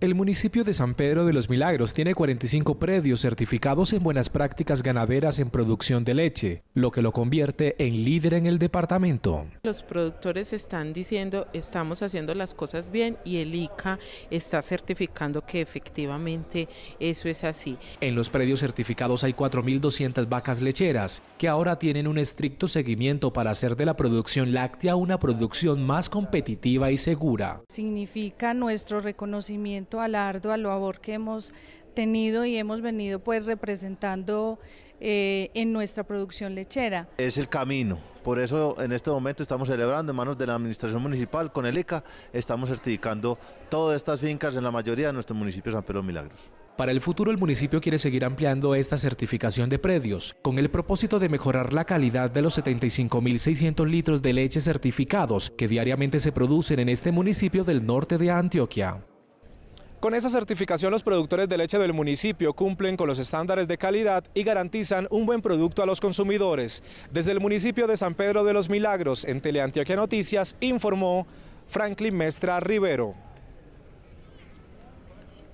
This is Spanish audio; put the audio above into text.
El municipio de San Pedro de los Milagros tiene 45 predios certificados en buenas prácticas ganaderas en producción de leche, lo que lo convierte en líder en el departamento. Los productores están diciendo estamos haciendo las cosas bien y el ICA está certificando que efectivamente eso es así. En los predios certificados hay 4.200 vacas lecheras que ahora tienen un estricto seguimiento para hacer de la producción láctea una producción más competitiva y segura. Significa nuestro reconocimiento Alardo, a lo labor que hemos tenido y hemos venido pues representando eh, en nuestra producción lechera. Es el camino, por eso en este momento estamos celebrando en manos de la Administración Municipal con el ECA, estamos certificando todas estas fincas en la mayoría de nuestro municipio de San Pedro Milagros. Para el futuro el municipio quiere seguir ampliando esta certificación de predios con el propósito de mejorar la calidad de los 75.600 litros de leche certificados que diariamente se producen en este municipio del norte de Antioquia. Con esa certificación los productores de leche del municipio cumplen con los estándares de calidad y garantizan un buen producto a los consumidores. Desde el municipio de San Pedro de los Milagros, en Teleantioquia Noticias, informó Franklin Mestra Rivero.